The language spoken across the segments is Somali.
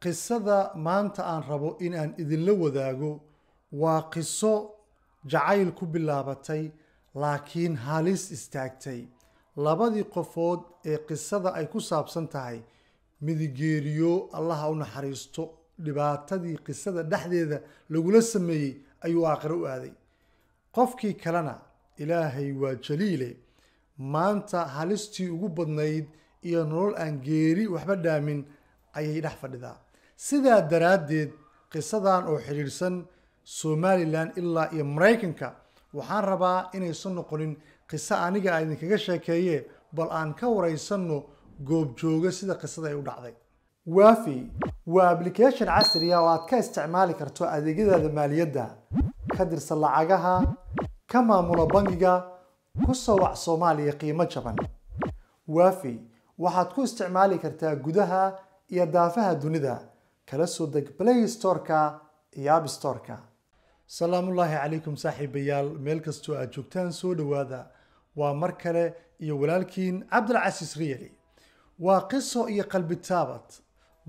qisada maanta aan rabo in aan idinla wadaago waa qiso jacayl ku bilaabatay laakiin halis istaagtay labadii qofood ee qisada ay ku saabsan tahay midigeeriyo allaha u naxariisto dhibaatadii qisada dhexdeeda lagula sameeyey ayuu aakhiro u aaday qofkii kalena ilaahay waa jaliile maanta halistii ugu badnayd iyo nolol aan geeri waxba dhaamin ayay dhex fadhidaa sidaa daraaddeed qisadan oo xidhiidhsan somalilan ilaa iyo maraykanka waxaan rabaa inaysan noqonin qiso aniga a idinkaga sheekeeye bal aan ka waraysanno goobjooga sida qisada ay u dhacday waafi waa application casri ah oo aad ka isticmaali karto adeegyadaada maaliyadda ka dirsan lacagaha ka maamula bangiga ku wac soomaaliya qiimo jaban waafi waxaad ku isticmaali kartaa gudaha iyo daafaha dunida kala soo deg play storeka iyo app storeka salaamullaahi calaykum saaxiibayaal meel kastoo aad joogtaan soo dhowaada waa mar kale iyo walaalkiin cabdilcasiis riyali waa qiso iyo qalbi taabad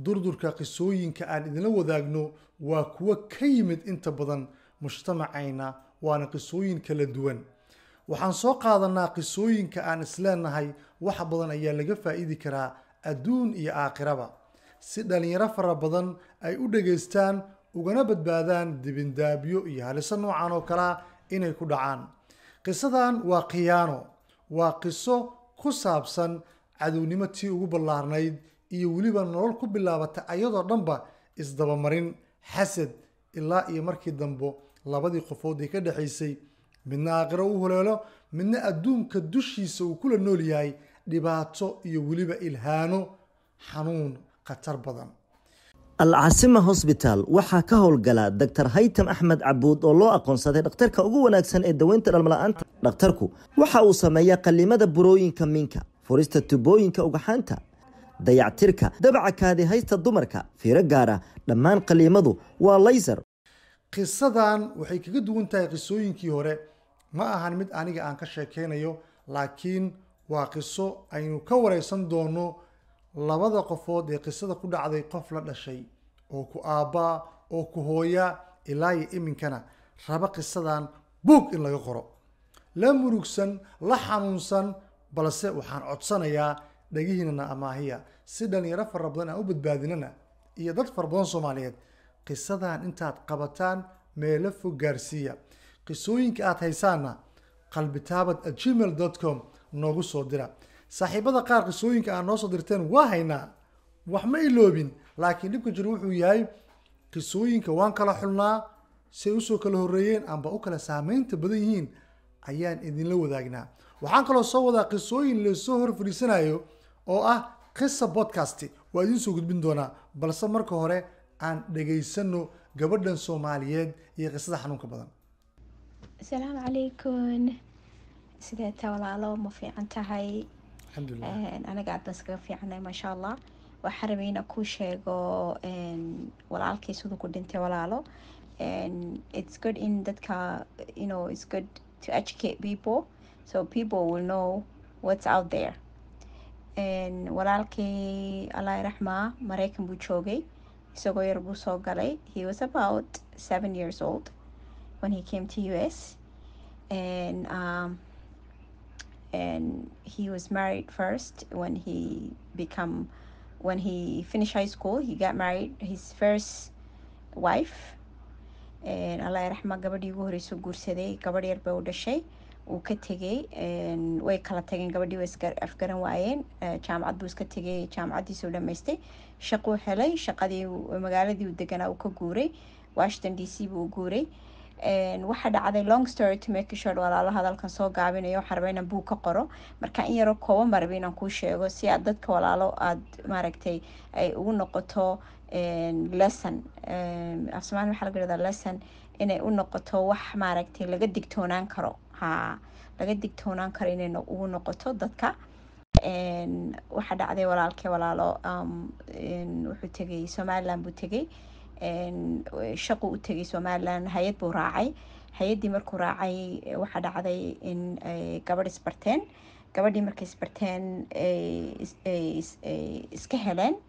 durdurka qisooyinka aan idinla wadaagno waa kuwo ka yimid inta badan mujtamacayna waana qisooyin kala duwan waxaan soo qaadanaa qisooyinka aan isleenahay wax badan ayaa laga faa'iidi karaa adduun iyo aakhiraba si dhalinyaro fara badan ay u dhegaystaan ugana badbaadaan dibindaabyo iyo haliso noocan oo kalea inay ku dhacaan qisadan waa khiyaano waa qiso ku saabsan cadownimo tii ugu ballaarnayd iyo weliba nolol ku bilaabata ayadoo dhanba isdabamarin xasad ilaa iyo markii dambo labadii qofood ay ka dhexaysay midna aakhiro u holeelo midna adduunka dushiisa uu kula nool yahay dhibaato iyo weliba ilhaano xanuun khatar badan alcasima hosbitaal waxaa ka howlgalaa doctor haytam axmed cabuud oo loo aqoonsaday dhakhtarka ugu wanaagsan ee daweynta dhalmala-aanta dhakhtarku waxa uu sameeyaa qallimada burooyinka minka furista tubooyinka ugaxaanta dayactirka dabaca kaadi haysta dumarka fiiro gaara dhammaan qaliimadu waa layser qisadan waxay kaga duwan tahay qisooyinkii hore ma ahan mid aniga aan ka sheekaynayo laakiin waa qiso aynu ka waraysan doono labada qofood ee qisada ku dhacday qof la dhashay oo ku aabbaa oo ku hooya ilaayo iminkana raba qisadan buug in laga qoro la murugsan la xanuunsan balse waxaan codsanayaa dhagihiinana amaahiya si dhallinyaro fara badan aan u badbaadinana iyo dad fara badan soomaaliyeed qisadan intaad qabataan meelo fog gaarsiiya qisooyinka aad haysaanna qalbitaabad at gmail com noogu soo dira saaxiibada qaar qisooyinka aad noo soo dirteen waa haynaa wax ma iloobin laakiin dhibka jiro wuxuu yahay qisooyinka waan kala xulnaa say usoo kala horreeyeen amba u kala saamaynta badan yihiin ayaan idinla wadaagnaa waxaan kaloo soo wadaa qisooyin lasoo hor fadhiisanayo oo ah qisa bodcasti waa idiin soo gudbin doonaa balse marka hore aan dhagaysano gabadhan soomaaliyeed iyo qisada xanuunka badan asalaamu calaykum sidee walaalo ma fiican tahay aniga aadbaan iskaga fiicana maasha allah waxaa rabay ah inaa kuu sheego walaalkii siduu ku dhintay walaalo it's good in dadka you know it's good to educate people so people will know what's out there walaalkii allah raxmaa mareykan buu joogay isagoo yar buu soo galay he was about seven years old when he came to us and and he was married first when he become when he finished high school he got married his first wife alla raxma gabadhii ugu horeyso guursaday gabadh yarba u dhashay uu ka tegay way kala tageen gabadhii way afgaran waayeen uh, jaamacad buu iska tegay jaamacadiisuu dhamaystay shaquu helay shaqadii magaaladii u deganaa uu ka guuray washington d c buu u guuray waxaa dhacday long story to make short walaalo hadalkan soo gaabinayo waxaan rabaa buug ka qoro marka in yaroo kooban marba inaan kuu sheego si aad dadka walaalo aad maaragtay ay ugu noqoto lesson af somalia waxaa laga dhahdaa lesson inay u noqoto wax maaragtay laga digtoonaan karo ha laga digtoonaan karo inay ugu noqoto dadka waxaa dhacday walaalkee walaalo um, wuxuu tegay somaliland buu tegay Eh, shaqo u tegay somalilan hay-ad buu raacay hay-adii markuu raacay eh, waxaa dhacday in eh, gabadh isbarteen gabadhii markay isbarteen iska heleen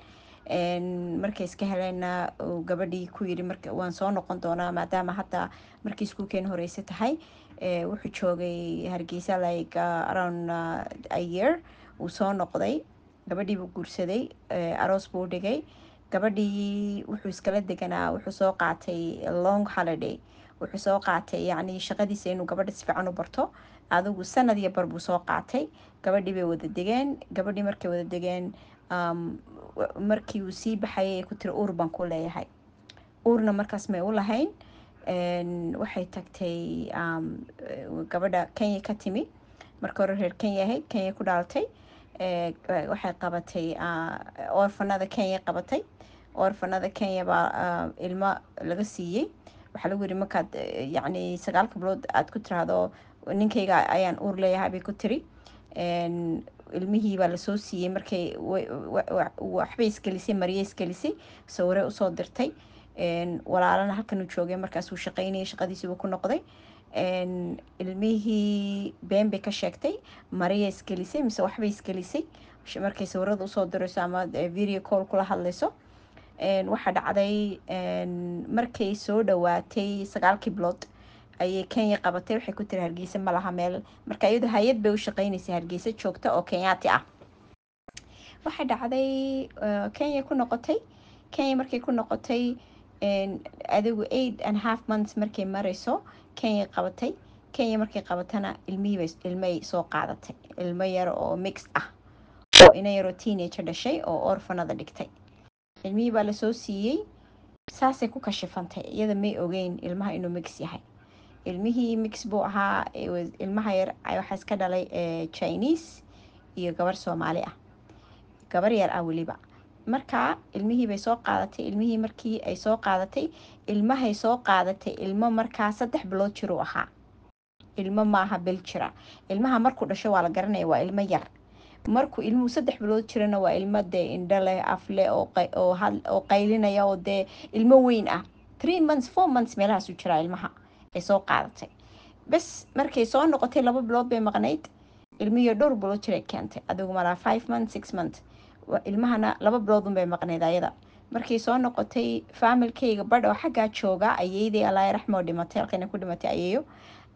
markay iska heleenna gabadhii ku yiri waan soo noqon doonaa maadaama hadda markii iskuulkeen horeysa tahay wuxuu joogay hargeysa like uh, around uh, a year uu soo noqday gabadhiibuu guursaday aroos buu dhigay gabadhii wuxuu iskala deganaa wuxuu soo qaatay long holiday wuxuu soo qaatay yani shaqadiisa inuu gabadha si u barto adugu sanad iyo bar buu soo qaatay gabadhii bay wada degeen gabadhii markay wada degeen markii uu sii baxayay ay ku tiri uur baan ku leeyahay uurna markaas may u lahayn waxay tagtay gabadha kenya ka timi marka hore reer kenya ahayd kenya ku dhaaltay waxay qabatay orfanada kenya qabatay orfanada kenya baa ilmo laga siiyey waxaa lagu yiri markaad yacni sagaal gablood aad ku tiraahdo ninkayga ayaan uur leeyahay bay ku tiri ilmihii baa lasoo siiyey markay waxbay isgelisay mariya isgelisay sawire usoo dirtay walaalana halkanuu joogay markaasuu shaqaynayay shaqadiisiiba ku noqday ilmihii been bay ka sheegtay mariya isgelisay mise waxbay isgelisay markay sawirada usoo dirayso ama eh, video call kula hadlayso waxaa dhacday markay soo dhawaatay sagaalkii bilood ayay kenya qabatay waxay ku tiri hargeysa malaha meel marka iyadu hay-ad bay u shaqeynaysa hargeysa joogta oo kenyaati ah waxaa dhacday eh, kenya ku noqotay kenya markay ku noqotay adigu eight and half months markay marayso kenya qabatay kenya markay qabatana ilmihiiba ilmay soo qaadatay ilmo yar oo mix ah oo ina yaroo teenager dhashay oo orfanada dhigtay ilmihii baa lasoo siiyey saasay ku kashifantay iyada may ogeyn ilmaha inuu mix yahay ilmihii mix buu ahaa ilmaha yar waxaa iska dhalay eh, chinese iyo gabar soomaali ah gabar yar ah weliba markaa ilmihii bay soo qaadatay ilmihii markii ay soo qaadatay ilmahay soo qaadatay ilmo markaa saddex bilood jiru ahaa ilmo maaha bil jira ilmaha markuu dhasho waa la garanaya waa ilmo yar markuu ilmuhu saddex bilood jirana waa ilmo dee indho afleh oo qaylinaya oo dee ilmo weyn ah three months four months meelahaasu jiraa ilmaha ay soo qaadatay bas markay soo noqotay laba bilood bay maqnayd ilmihii dhowr bilood jiray keentay adigu malaa five month six month ilmahana laba bilood unbay maqneyd ayada markay soo noqotay faamilkayga badh oo xaggaa jooga ayeydii allaah raxmoo dhimatay halkayna ku dhimatay ayeeyo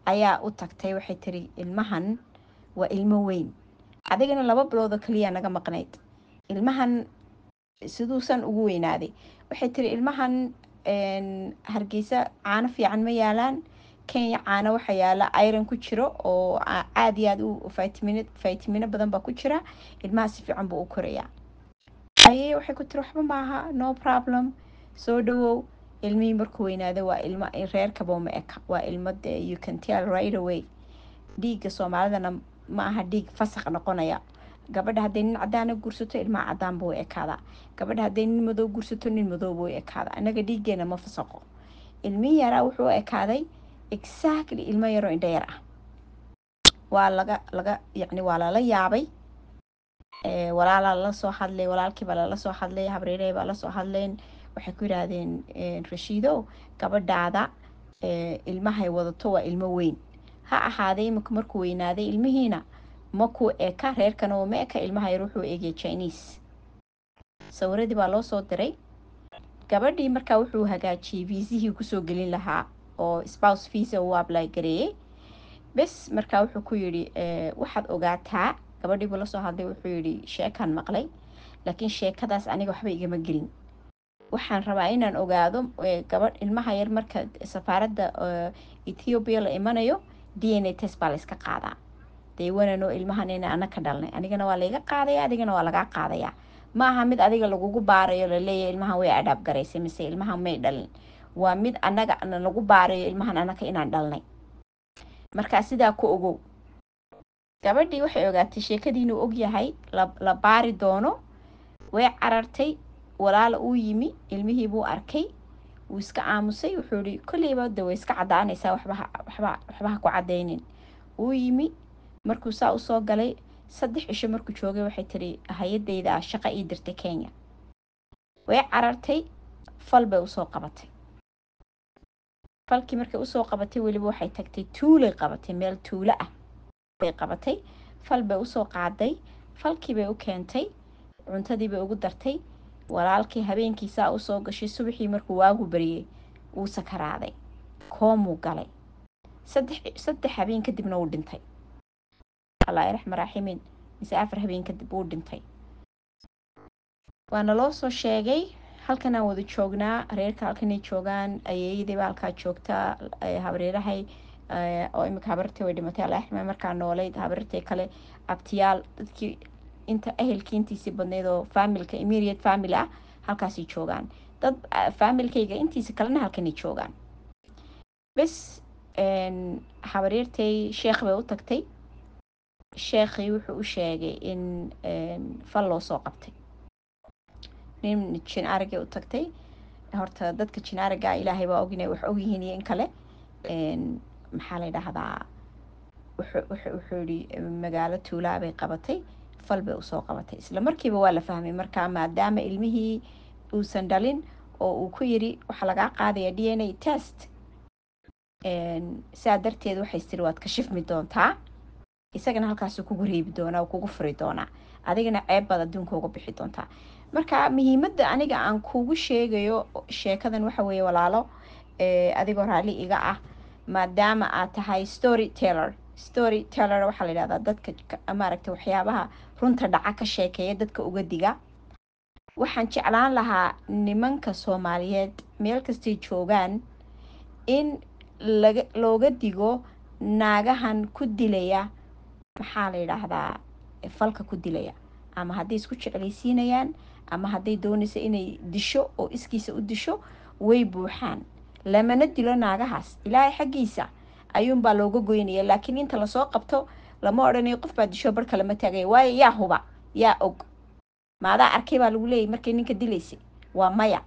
ayaa u tagtay waxay tiri ilmahan waa ilmo weyn adigana laba bilood oo kaliya naga maqnayd ilmahan siduusan ugu weynaaday waxay tiri ilmahan hargeysa caano fiican ma yaalaan kenya caano waxa yaala iron ku jiro oo caad iyo aad u faytimino badan baa ku jira ilmaha si fiican buu u korayaa haye waxay ku tiri waxba maaha no problem soo dhawow ilmihii markuu weynaada waa ilmo reerkaba ma eka waa ilmo dee you can tell right away dhiigga soomaalidana ma aha dhiig fasakh noqonaya gabadha hadday nin cadaana gursato ilmaa cadaan buu ekaadaa gabadha hadday nin madow gursato nin madow buu ekaadaa annaga dhiiggeena ma fasaqo ilmi yaraa wuxuu ekaaday exactly ilmo yaroo indho yar ah waa laga laga yacni waa lala yaabay walaalaa lalasoo hadlay walaalkiiba lalasoo hadlay habreerey lasoo hadleen waxay ku yidhaahdeen rashiido gabadhaada ilmahay wadato waa ilmo weyn ha ahaaday imika markuu weynaaday ilmihiina makuu eka reerkan oo meeka ilmaha yar wuxuu egay jiniis sawiradii baa loo diray gabadhii markaa wuxuu hagaajiyey viisihii kusoo gelin lahaa oo spouse visa uu ablay gareeyey bes markaa wuxuu ku yidhi waxaad ogaataa gabadhiibuu soo hadlay wuxuu yidhi sheekaan maqlay laakiin sheekadaas aniga waxba igama gelin waxaan rabaa inaan ogaado eh, gabadh ilmaha yar marka safaaradda eh, ethoobiya la imanayo d n a test baa layska qaadaa dewanano ilmahan ina ana ka dhalnay anigana waa layga qaadaya adigana waa lagaa qaadayaa ma aha mid adiga lagugu baarayo laleeyahay ilmahan way adhaab garaysay mise ilmahan may dhalin waa mid anaga lagu baarayo ilmahan anaka inaan dhalnay markaa sidaa ku ogow gabadhii waxay ogaatay sheekadii inuu ogyahay la baari doono way carartay walaala uu yimi ilmihiibuu arkay wuu iska aamusay wuxuu ihi kolleyba de way iska caddaanaysaa waxbaha ku caddaynin wuu yimi markuu saa u soo galay saddex cisho markuu joogay waxay tiri hay-adayda shaqo ii dirtay kenya way carartay fal bay usoo qabatay falkii markay usoo qabatay weliba waxay tagtay tuulay qabatay meel tuulo ah bay qabatay fal bay usoo qaaday falkiibay u keentay cuntadiibay ugu dartay walaalkii habeenkiisaa usoo gashay subaxii markuu waagu bariyey wuu sakaraaday koomuu galay saddex habeen kadibna wuu dhintay alairaxmaraaximin mise afar habeen kadib wuu dhintay waana loo soo sheegay halkanaan wada joognaa reerka halkanay joogaan ayeeyadii baa halkaa joogtaa habreerahay Eh, oo imika habartay way dhimatay alaxrima markaa nooleyd habartay kale abtiyaal dadkii inta ehelkii intiisii badneyd oo faamilka immediate family ah halkaasay joogaan dad eh, faamilkayga intiisa kalena halkanay joogaan bes habaryartay sheekh bay u tagtay sheekhii wuxuu u sheegay in fal loo soo qabtay nin jinaarigay u tagtay horta dadka jinaariga ah, ilaahay baa og wax ogyihiin iyo in kale maxaa la yidhaahdaa wuxuu yihi magaalo tuulaabay qabatay fal bay usoo qabatay isla markiiba waa la fahmay markaa maadaama ilmihii uusan dhalin oo uu ku yiri waxaa lagaa qaadaya d n a test saa darteed waxay tiri waad ka shifmi doontaa isagana halkaasuu kugu reebi doonaa oo kugu furi doonaa adigana ceeb baad adduunka uga bixi doontaa marka muhiimadda aniga aan kugu sheegayo sheekadan waxa weeye walaalo adigoo raalli iga ah maadaama aad tahay story teller waxaa la yidhahdaa dadka maaragta waxyaabaha runta dhaca ka sheekeeya dadka uga diga waxaan jeclaan lahaa nimanka soomaaliyeed meel kastay joogaan in laga looga digo naagahan ku dilaya maxaa la yidhaahdaa falka ku dilaya ama hadday isku jeclaysiinayaan ama hadday doonayso inay disho oo iskiisa u disho way buuxaan lamana dilo naagahaas ilaahay xaggiisa ayuunbaa looga goynaya laakiin inta lasoo qabto lama odhanayo qof baa disho barka lama taagaya waayo yaa huba yaa og maadaa arkay baa lagu leeyay markay ninka dilaysay waa maya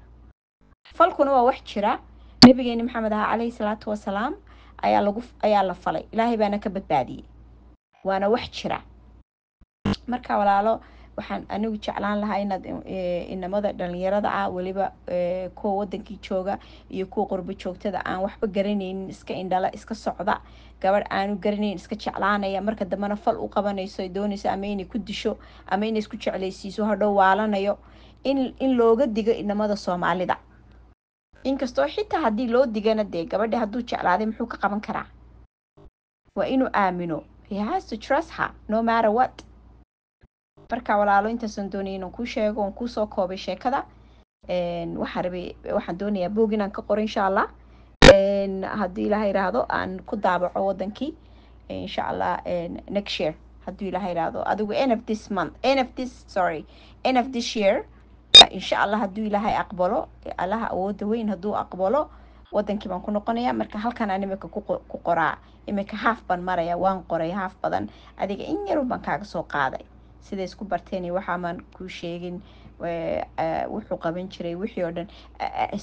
falkuna waa wax jira nabigeeni maxamed aha calayhi salaatu wasalaam ayaa lagu ayaa la falay ilaahay baana ka badbaadiyey waana wax jira marka walaalo waxaan anigu jeclaan lahaa inaad eh, inamada dhalinyarada ah waliba eh, kuwa wadankii jooga iyo kuwa qurbo joogtada aan waxba garanaynin iska indhala iska socda gabadh aanu garanayn iska jeclaanaya marka dambena fal u qabanayso ay ama inay ku disho ama inay isku jeclaysiiso hadhow waalanayo in looga digo inamada soomaalida inkastoo xitaa haddii loo digana dee gabadha hadduu jeclaaday muxuu ka qaban karaa waa inuu aamino he has to trust her no matter what marka walaalo intaasaan doonaya inaan kuu sheego oon kuusoo koobay sheekada waxaan rabay waxaan doonayaa boog inaan ka qoro insha allah haddii ilaaha ihaahdo aan ku daabaco wadankii insha allah next year hadduu ilaaha ihaahdo adigu end of this month end of this sorry end of this year insha allah hadduu ilaahay aqbalo allaha awoodda weyn haduu aqbalo wadankii baan ku noqonaya marka halkan aan ku qoraa imika haaf baan maraya waan qoray haaf badan adiga in yaru baan kaaga soo qaaday sida isku barteen waxaamaan ku sheegin wuxuu qaban jiray wixii oo dhan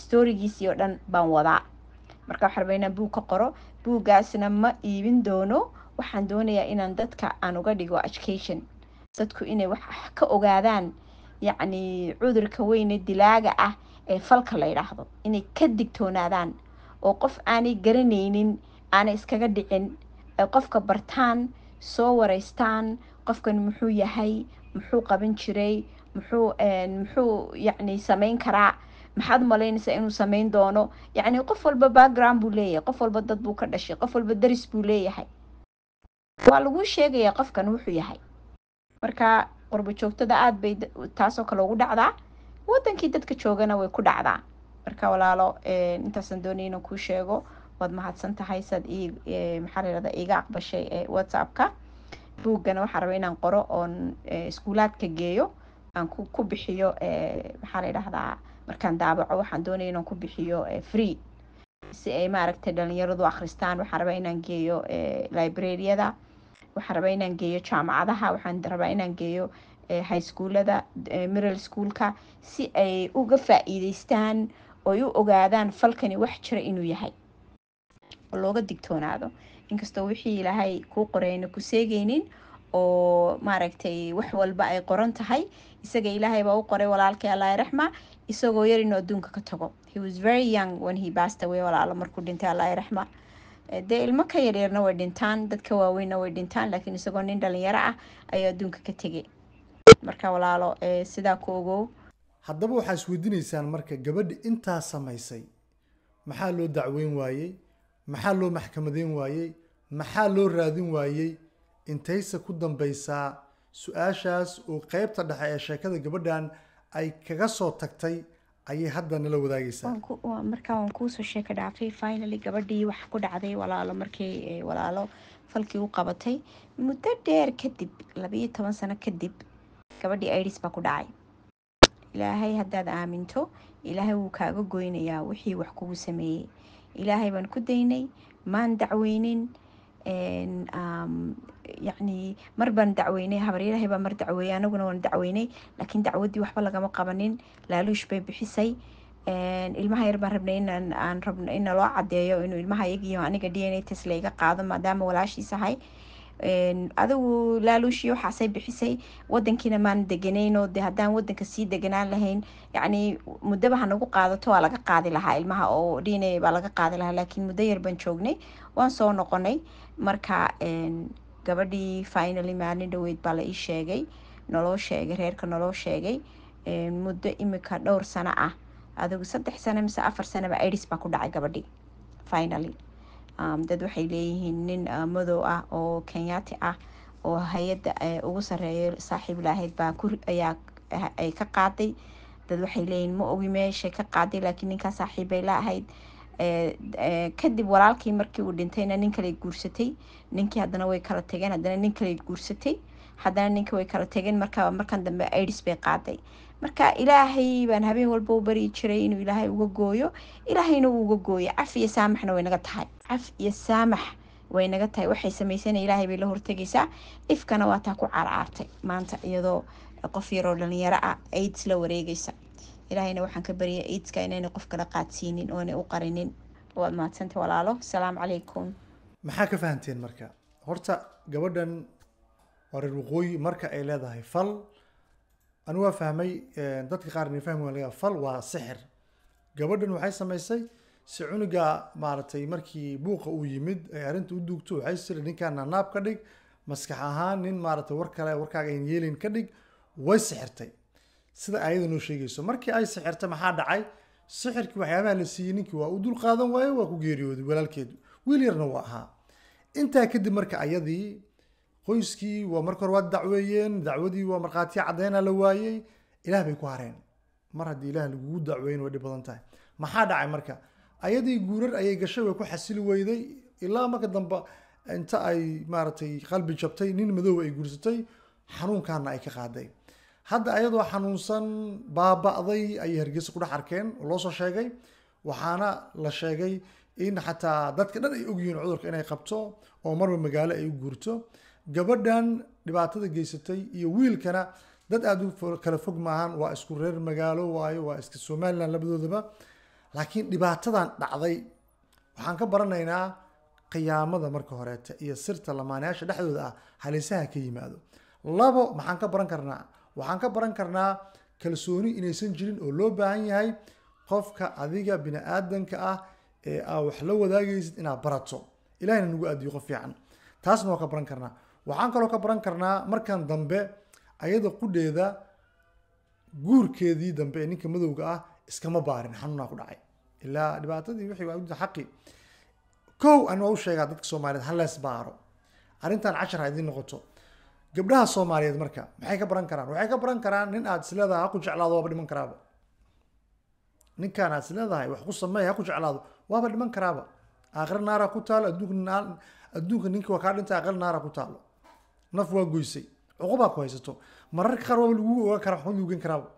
storigiisii oo dhan baan wadaa marka waxaan rabaynaa buug ka qoro buuggaasna ma iibin doono waxaan doonayaa inaan dadka aan uga dhigo education dadku inay wax ah ka ogaadaan yacni cudurka weyne dilaaga ah ee falka la yidhaahdo inay ka digtoonaadaan oo qof aanay garanaynin aanay iskaga dhicin ay qofka bartaan soo wareystaan qofkan muxuu yahay muxuu qaban jiray muxuu muxuu yacni samayn karaa maxaad umalaynaysaa inuu samayn doono yacni qof walba background buu leeyahay qof walba dad buu ka dhashay qof walba daris buu leeyahay waa lagu sheegayaa qofkan wuxuu yahay marka qurbo joogtada aada bay taasoo kale ugu dhacdaa waddankii dadka joogana way ku dhacdaa marka walaalo intaasaan doonay inaan kuu sheego waad mahadsan tahay saad e, maxaa la yirahdaa iga aqbashay e, whatsappka buuggana waxaa raba inaan qoro oon eh, iskuulaadka geeyo aan ku bixiyo eh, maxaa la dhahdaa markaan daabaco waxaan doonaya inaan ku bixiyo eh, free si ay maaragtay dhalinyaradu akhristaan waxaan rabaa inaan geeyo librariyada waxaan rabaa inaan geeyo jaamacadaha waxaan rabaa inaan geeyo high schoolada miral schoolka si ay uga faa'iideystaan oy u ogaadaan falkani wax jira inuu yahay oo looga digtoonaado inkastoo wixii ilaahay kuu qoray ku seegeynin oo maaragtay wax walba ay qoran tahay isaga ilaahay baa u qoray walaalkay allahi raxma isagoo yar inuu adduunka ka tago he was very young when he passed away walaalo markuu dhintay allahi raxma eh, dee ilmo ka yaryarna way dhintaan dadka waaweynna way dhintaan laakiin isagoo nin dhalinyaro ah ayuu adduunka ka tegay marka walaalo eh, sidaa ku ogow haddaba waxaa isweydiinaysaan marka gabadha intaa samaysay maxaa loo dacweyn waayey maxaa loo maxkamadeyn waayey maxaa loo raadin waayey intayse ku dambaysaa su-aashaas oo qeybta dhexe ee sheekada gabadhan ay kaga soo tagtay ayay hadda nala wadaagaysaa markaa waan kuusoo sheeka dhaafay finally gabadhii wax ku dhacday walaalo markii eh, walaalo falkii u qabatay muddo dheer kadib labiyo toban sano kadib gabadhii iris baa ku dhacay ilaahay haddaad aaminto ilaahay wuu kaaga goynayaa wixii wax kugu sameeyey ilaahay baan ku daynay maan dacweynin yacni mar baan dacweynay habaryarahay baa mar dacweeyey anaguna waan dacweynay laakiin dacwaddii waxba lagama qabanin laaluush bay bixisay ilmaha yar baan rabnay inaan aan rabno in naloo caddeeyo inuu ilmaha yagiyo aniga d n a test layga qaado maadaama walaashiis ahay adigu laaluushii waxaasay bixisay wadankiina maan deganaynoo de haddaan wadanka sii deganaan lahayn yacni muddoba hanagu qaadato waa laga qaadi lahaa ilmaha oo dhinay baa laga qaadi lahaa laakiin muddo yar baan joognay waan soo noqonay marka gabadhii finally maalin dhaweyd baa la ii sheegay noloo sheegay reerka noloo sheegay muddo imika dhowr sano ah adigu saddex sano mise afar sanaba iris baa ku dhacay gabadhii finally dad waxay leeyihiin nin ah, madow ah oo kenyaati ah oo hay-adda eh, ugu sareeya saaxiib lahayd baa ayaa ah, ay ka qaaday dad waxay leeyihiin ma ogi meeshay ka qaaday laakiin ninkaa saaxiibbay laahayd eh, eh, kadib walaalkii markii uu dhintayna nin kale guursatay ninkii haddana way kala tageen haddana nin kale guursatay haddana ninka way kala tageen marka markan dambe ids bay qaaday marka ilaahay baan habeen walba u bari jiray inuu ilaahay uga gooyo ilaahayna wuu uga gooya caf iyo saamaxna way naga tahay caf iyo saamax way naga tahay waxay samaysana ilaahay bay la hortegaysaa ifkana waa ku caarcaartay maanta iyadoo qof yaroo dhalinyaro ah aids la wareegaysa ilaahayna waxaan ka barya aidska inayna qof kala qaadsiinin oona u qarinin waad mahadsanta walaalo asalaamu calaykum maxaa ka fahamteen marka horta gabadhan wareer waqooyi marka ay leedahay fal anu fahmay eh, dadka qaar ina fahmi waa laga fal waa sixir gabadhan waxay samaysay si cunuga maaragtay markii buuqa uu yimid ay arrinta u duugto waxay siri ninkaana naab ka dhig maskax ahaan nin maaragtay war kale warkaaga ayn yeelin ka dhig way sixirtay sida ayada noo sheegayso markii ay sixirtay maxaa dhacay sixirkii waxyaabaha la siiyey ninkii waa u dul qaadan waayo waa ku geeriyooday walaalkeed wiil yarna waa ahaa intaa kadib marka ayadii qoyskii waa marka waa dacweeyeen dacwadii waa markhaatiya caddeynaa la waayey ilaah bay ku hareen mar haddii ilaah lagugu dacweyn way dhib badan tahay maxaa dhacay marka ayadii guurar ayay gashay way ku xasili weyday ilaa marka dambe inta ay maaragtay qalbi jabtay nin madooba ay guursatay xanuunkaana ay ka qaaday hadda ayadoo xanuunsan baaba'day ayay hargeysa kudhex arkeen loo soo sheegay waxaana la sheegay in xataa dadka dhan ay ogyihiin cudurka inay qabto oo marba magaalo ay u guurto gabadhan dhibaatada geysatay iyo wiilkana dad aada u kala fog maahan waa isku reer magaalo waayo waa iska somalilan labadoodaba laakiin dhibaatadan dhacday waxaan ka baranaynaa qiyaamada marka horeeta iyo sirta lamaanayaasha dhexdooda ah halisaha ka yimaado labo maxaan ka baran karnaa waxaan ka baran karnaa kalsooni inaysan jirin oo loo baahan yahay qofka adiga bini aadanka ah ee aa wax la wadaagaysid inaad barato ilahina nagu aadiyo qof fiican taasna waa ka baran karnaa waxaan kaloo ka baran karnaa markaan dambe ayada qudheeda guurkeedii dambe ee ninka madowga ah iskama baarin xanuunaa ku dhacay ilaa dhibaatadii wixii waa xaqi kow an waa u sheegaa dadka soomaaliyeed ha baaro arrintan cashar ha idiin noqoto gabdhaha soomaaliyeed marka maxay ka baran karaan waxay ka baran karaan nin aad isleedahay ha jeclaado waaba dhiman karaaba ninkaan aad isleedahay wax ku sameey ha jeclaado waaba dhiman karaaba aakhira naara ku taalo adduunka adduunka ninka waa kaa dhinta aakhira naara ku taalo naf waa goysay cuqubaa ku haysato mararka qaar waaba laguu ogaan karaa waxba nuugan karaaba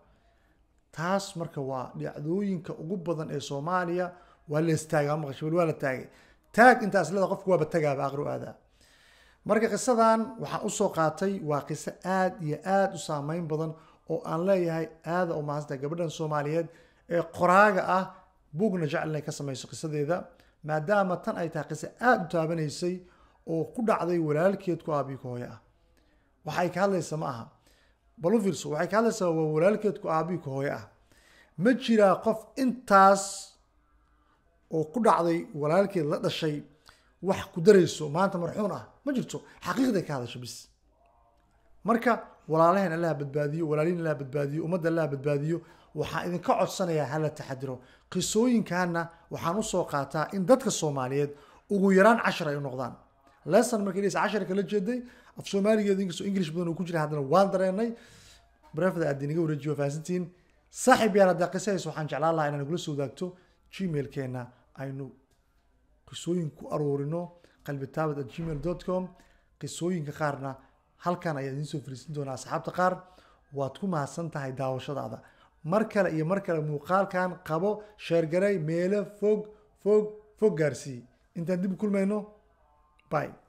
taas marka waa dhacdooyinka ugu badan ee soomaaliya waa la istaagaa maqasho wali waa la taagay taag intaas leeda qofku waaba tagaaba aqro aadaa marka qisadan waxaa usoo qaatay waa qiso aad iyo aad u saameyn badan oo aan leeyahay aada u mahadsanta gabadhan soomaaliyeed ee qoraaga ah bugna jecl inay ka samayso qisadeeda maadaama tan ay tahay qiso aada u taabanaysay oo ku dhacday walaalkeed ku aabiyo ka hooye ah waxay ka hadlaysaa ma aha bal waxay ka hadlaysaa waa walaalkeedku aabbiiku hooyo ah ma jiraa qof intaas oo ku dhacday walaalkeed la dhashay wax ku darayso maanta marxuun ah ma jirto xaqiiqday ka hadasho bis marka walaalaheen allaha badbaadiyo walaalihin allaha badbaadiyo ummadda allaha badbaadiyo waxaan idinka codsanayaa hala taxadiro qisooyinkaana waxaan usoo qaataa in dadka soomaaliyeed ugu yaraan cashar ay u noqdaan lesson markii dhis casharka la jeeday af soomaaligeedu inkastoo english badan uu ku jira haddana waan dareenay bareefada aad inaga wareejiyo fahansantiin saaxiib yaal haddaa waxaan jeclaan lahaa inaan nagula soo wadaagto gmailkeenna aynu qisooyin ku aruurino qalbitaabad at gmail dot com qisooyinka qaarna halkan ayaad idiin soo fariisin doonaa asxaabta qaar waad ku mahadsan tahay daawashadaada mar kale iyo mar kale muuqaalkan qabo sheergaray meelo fog fog fog gaarsii intaan dib u kulmayno bay